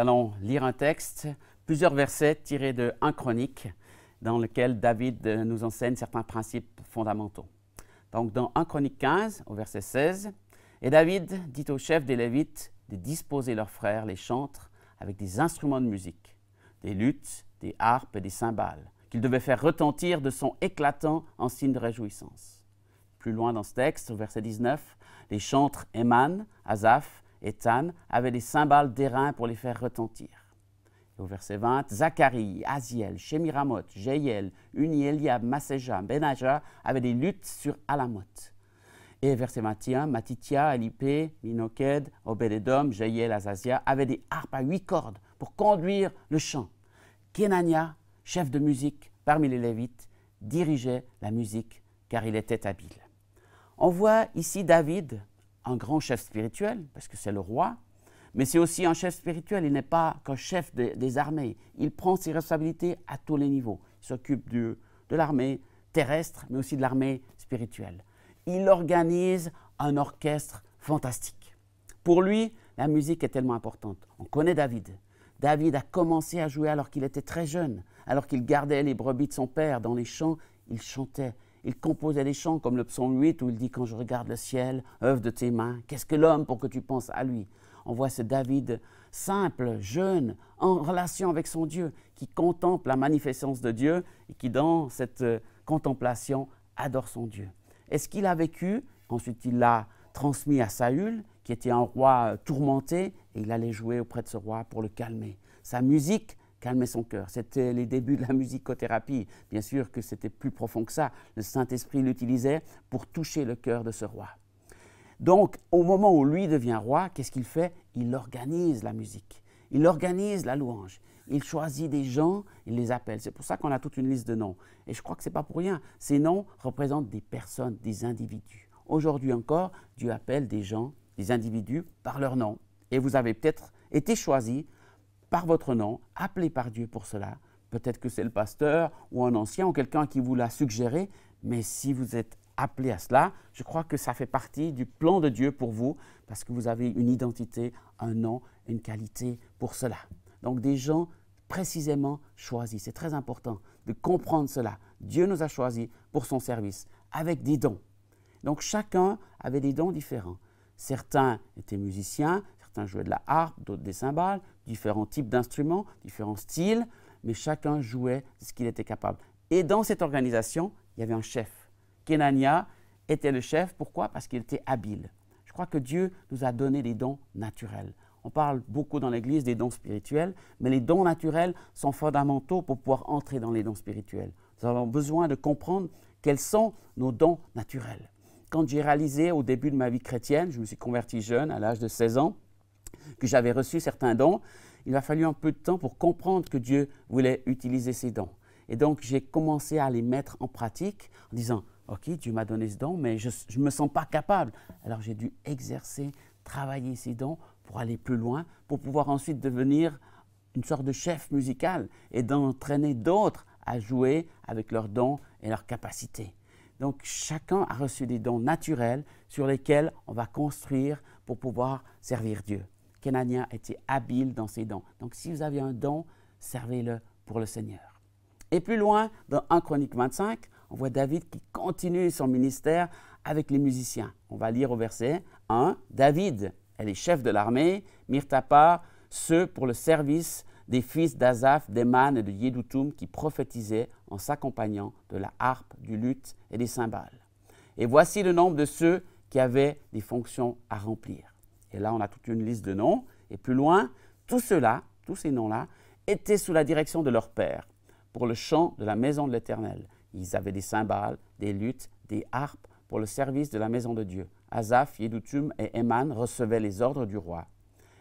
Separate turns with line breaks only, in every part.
allons lire un texte, plusieurs versets tirés de 1 Chronique, dans lequel David euh, nous enseigne certains principes fondamentaux. Donc dans 1 Chronique 15, au verset 16, Et David dit aux chefs des Lévites de disposer leurs frères, les chantres, avec des instruments de musique, des luttes, des harpes et des cymbales, qu'ils devaient faire retentir de son éclatant en signe de réjouissance. Plus loin dans ce texte, au verset 19, les chantres Eman, Azaph. Ethan avait des cymbales d'airain pour les faire retentir. au verset 20, Zacharie, Aziel, Shemiramoth, Jeiel, Uni, Eliab, Maseja, Benaja avaient des luttes sur Alamoth. Et verset 21, Matitia, Alipé, Minoked, Obededom, Jeiel, Azazia avaient des harpes à huit cordes pour conduire le chant. Kenania, chef de musique parmi les Lévites, dirigeait la musique car il était habile. On voit ici David un grand chef spirituel, parce que c'est le roi, mais c'est aussi un chef spirituel. Il n'est pas qu'un chef des armées. Il prend ses responsabilités à tous les niveaux. Il s'occupe de l'armée terrestre, mais aussi de l'armée spirituelle. Il organise un orchestre fantastique. Pour lui, la musique est tellement importante. On connaît David. David a commencé à jouer alors qu'il était très jeune, alors qu'il gardait les brebis de son père dans les champs. Il chantait, il composait des chants comme le psaume 8 où il dit Quand je regarde le ciel, œuvre de tes mains, qu'est-ce que l'homme pour que tu penses à lui On voit ce David simple, jeune, en relation avec son Dieu, qui contemple la magnificence de Dieu et qui, dans cette euh, contemplation, adore son Dieu. est ce qu'il a vécu, ensuite il l'a transmis à Saül, qui était un roi euh, tourmenté, et il allait jouer auprès de ce roi pour le calmer. Sa musique calmer son cœur. C'était les débuts de la musicothérapie. Bien sûr que c'était plus profond que ça. Le Saint-Esprit l'utilisait pour toucher le cœur de ce roi. Donc, au moment où lui devient roi, qu'est-ce qu'il fait Il organise la musique. Il organise la louange. Il choisit des gens, il les appelle. C'est pour ça qu'on a toute une liste de noms. Et je crois que ce n'est pas pour rien. Ces noms représentent des personnes, des individus. Aujourd'hui encore, Dieu appelle des gens, des individus, par leur nom. Et vous avez peut-être été choisi par votre nom, appelé par Dieu pour cela. Peut-être que c'est le pasteur ou un ancien ou quelqu'un qui vous l'a suggéré, mais si vous êtes appelé à cela, je crois que ça fait partie du plan de Dieu pour vous, parce que vous avez une identité, un nom, une qualité pour cela. Donc des gens précisément choisis, c'est très important de comprendre cela. Dieu nous a choisis pour son service, avec des dons. Donc chacun avait des dons différents. Certains étaient musiciens, Certains jouaient de la harpe, d'autres des cymbales, différents types d'instruments, différents styles, mais chacun jouait ce qu'il était capable. Et dans cette organisation, il y avait un chef. Kenania était le chef. Pourquoi Parce qu'il était habile. Je crois que Dieu nous a donné des dons naturels. On parle beaucoup dans l'Église des dons spirituels, mais les dons naturels sont fondamentaux pour pouvoir entrer dans les dons spirituels. Nous avons besoin de comprendre quels sont nos dons naturels. Quand j'ai réalisé au début de ma vie chrétienne, je me suis converti jeune, à l'âge de 16 ans, que j'avais reçu certains dons, il m'a fallu un peu de temps pour comprendre que Dieu voulait utiliser ces dons. Et donc, j'ai commencé à les mettre en pratique en disant, OK, Dieu m'a donné ce don, mais je ne me sens pas capable. Alors, j'ai dû exercer, travailler ces dons pour aller plus loin, pour pouvoir ensuite devenir une sorte de chef musical et d'entraîner d'autres à jouer avec leurs dons et leurs capacités. Donc chacun a reçu des dons naturels sur lesquels on va construire pour pouvoir servir Dieu. Kenania était habile dans ses dons. Donc si vous avez un don, servez-le pour le Seigneur. Et plus loin, dans 1 Chronique 25, on voit David qui continue son ministère avec les musiciens. On va lire au verset 1, David, elle est chef de l'armée, mirent à part ceux pour le service des fils d'Azaph, d'Eman et de Yédoutoum qui prophétisaient en s'accompagnant de la harpe, du luth et des cymbales. Et voici le nombre de ceux qui avaient des fonctions à remplir. Et là, on a toute une liste de noms. Et plus loin, tous ceux-là, tous ces noms-là, étaient sous la direction de leur père pour le chant de la maison de l'Éternel. Ils avaient des cymbales, des luttes, des harpes pour le service de la maison de Dieu. Azaph, Yedutum et Eman recevaient les ordres du roi.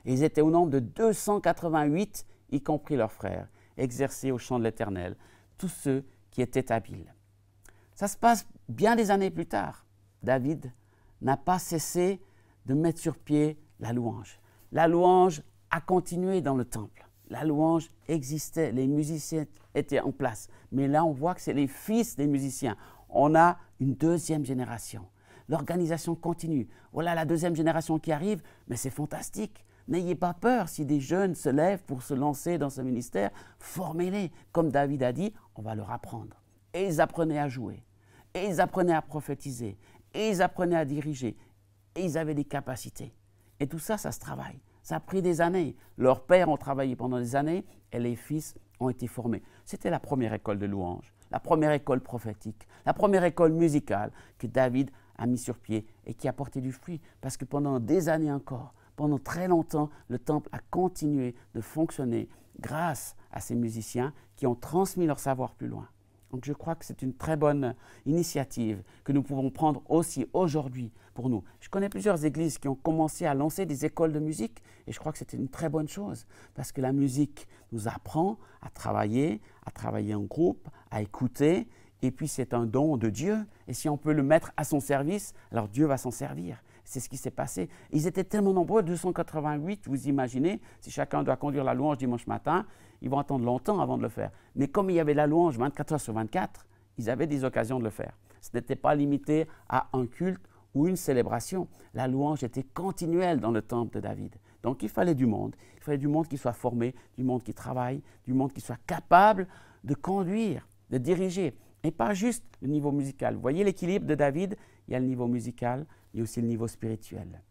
ils étaient au nombre de 288, y compris leurs frères, exercés au chant de l'Éternel, tous ceux qui étaient habiles. Ça se passe bien des années plus tard. David n'a pas cessé de mettre sur pied la louange. La louange a continué dans le temple. La louange existait, les musiciens étaient en place. Mais là, on voit que c'est les fils des musiciens. On a une deuxième génération. L'organisation continue. Voilà la deuxième génération qui arrive, mais c'est fantastique. N'ayez pas peur si des jeunes se lèvent pour se lancer dans ce ministère, formez-les. Comme David a dit, on va leur apprendre. Et ils apprenaient à jouer, et ils apprenaient à prophétiser, et ils apprenaient à diriger, et ils avaient des capacités. Et tout ça, ça se travaille. Ça a pris des années. Leurs pères ont travaillé pendant des années et les fils ont été formés. C'était la première école de louange, la première école prophétique, la première école musicale que David a mis sur pied et qui a porté du fruit. Parce que pendant des années encore, pendant très longtemps, le temple a continué de fonctionner grâce à ces musiciens qui ont transmis leur savoir plus loin. Donc je crois que c'est une très bonne initiative que nous pouvons prendre aussi aujourd'hui pour nous. Je connais plusieurs églises qui ont commencé à lancer des écoles de musique et je crois que c'est une très bonne chose parce que la musique nous apprend à travailler, à travailler en groupe, à écouter et puis c'est un don de Dieu et si on peut le mettre à son service, alors Dieu va s'en servir. C'est ce qui s'est passé. Ils étaient tellement nombreux, 288, vous imaginez, si chacun doit conduire la louange dimanche matin, ils vont attendre longtemps avant de le faire. Mais comme il y avait la louange 24 heures sur 24, ils avaient des occasions de le faire. Ce n'était pas limité à un culte ou une célébration. La louange était continuelle dans le temple de David. Donc il fallait du monde. Il fallait du monde qui soit formé, du monde qui travaille, du monde qui soit capable de conduire, de diriger et pas juste le niveau musical. Vous voyez l'équilibre de David Il y a le niveau musical, il y a aussi le niveau spirituel,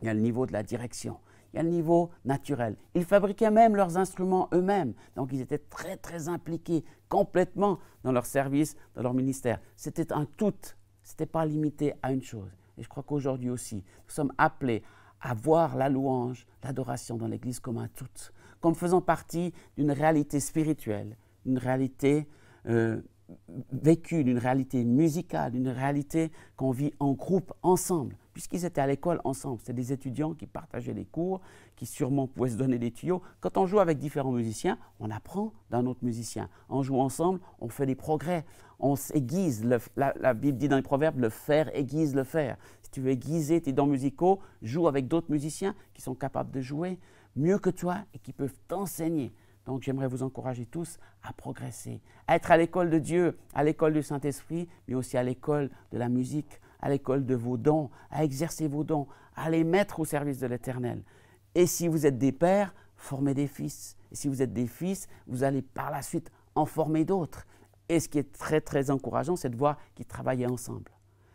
il y a le niveau de la direction, il y a le niveau naturel. Ils fabriquaient même leurs instruments eux-mêmes, donc ils étaient très très impliqués complètement dans leur service, dans leur ministère. C'était un tout, c'était pas limité à une chose. Et je crois qu'aujourd'hui aussi, nous sommes appelés à voir la louange, l'adoration dans l'Église comme un tout, comme faisant partie d'une réalité spirituelle, d'une réalité euh, vécu d'une réalité musicale, d'une réalité qu'on vit en groupe, ensemble, puisqu'ils étaient à l'école ensemble. C'était des étudiants qui partageaient les cours, qui sûrement pouvaient se donner des tuyaux. Quand on joue avec différents musiciens, on apprend d'un autre musicien. On joue ensemble, on fait des progrès, on s'aiguise. La, la, Bible dit dans les proverbes, le faire aiguise le faire. Si tu veux aiguiser tes dents musicaux, joue avec d'autres musiciens qui sont capables de jouer mieux que toi et qui peuvent t'enseigner. Donc j'aimerais vous encourager tous à progresser, à être à l'école de Dieu, à l'école du Saint-Esprit, mais aussi à l'école de la musique, à l'école de vos dons, à exercer vos dons, à les mettre au service de l'Éternel. Et si vous êtes des pères, formez des fils. Et si vous êtes des fils, vous allez par la suite en former d'autres. Et ce qui est très très encourageant, c'est de voir qu'ils travaillaient ensemble.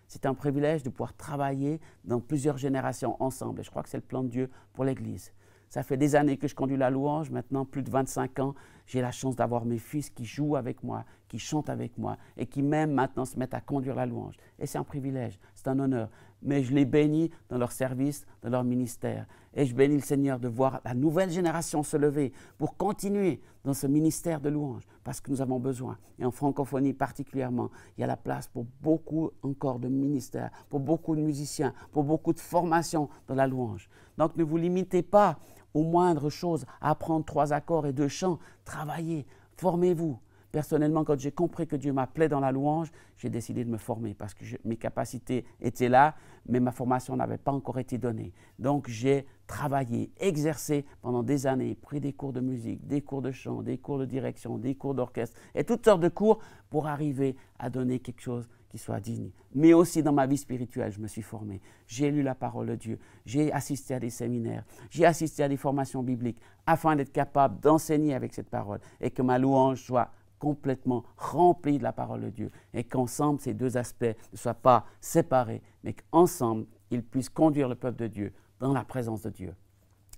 C'est un privilège de pouvoir travailler dans plusieurs générations ensemble. Et je crois que c'est le plan de Dieu pour l'Église. Ça fait des années que je conduis la louange, maintenant plus de 25 ans, j'ai la chance d'avoir mes fils qui jouent avec moi, qui chantent avec moi et qui même maintenant se mettent à conduire la louange. Et c'est un privilège, c'est un honneur. Mais je les bénis dans leur service, dans leur ministère. Et je bénis le Seigneur de voir la nouvelle génération se lever pour continuer dans ce ministère de louange, parce que nous avons besoin. Et en francophonie particulièrement, il y a la place pour beaucoup encore de ministères, pour beaucoup de musiciens, pour beaucoup de formations dans la louange. Donc ne vous limitez pas aux moindres choses, apprendre trois accords et deux chants, travailler, formez-vous. Personnellement, quand j'ai compris que Dieu m'appelait dans la louange, j'ai décidé de me former parce que mes capacités étaient là, mais ma formation n'avait pas encore été donnée. Donc j'ai travaillé, exercé pendant des années, pris des cours de musique, des cours de chant, des cours de direction, des cours d'orchestre et toutes sortes de cours pour arriver à donner quelque chose qui soit digne. Mais aussi dans ma vie spirituelle, je me suis formé. J'ai lu la parole de Dieu. J'ai assisté à des séminaires. J'ai assisté à des formations bibliques afin d'être capable d'enseigner avec cette parole et que ma louange soit complètement remplie de la parole de Dieu et qu'ensemble ces deux aspects ne soient pas séparés, mais qu'ensemble ils puissent conduire le peuple de Dieu dans la présence de Dieu.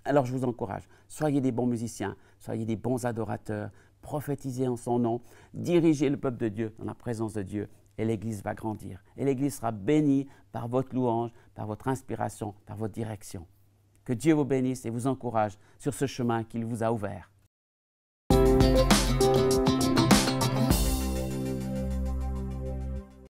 Alors je vous encourage, soyez des bons musiciens, soyez des bons adorateurs, prophétisez en son nom, dirigez le peuple de Dieu dans la présence de Dieu et l'Église va grandir. Et l'Église sera bénie par votre louange, par votre inspiration, par votre direction. Que Dieu vous bénisse et vous encourage sur ce chemin qu'il vous a ouvert.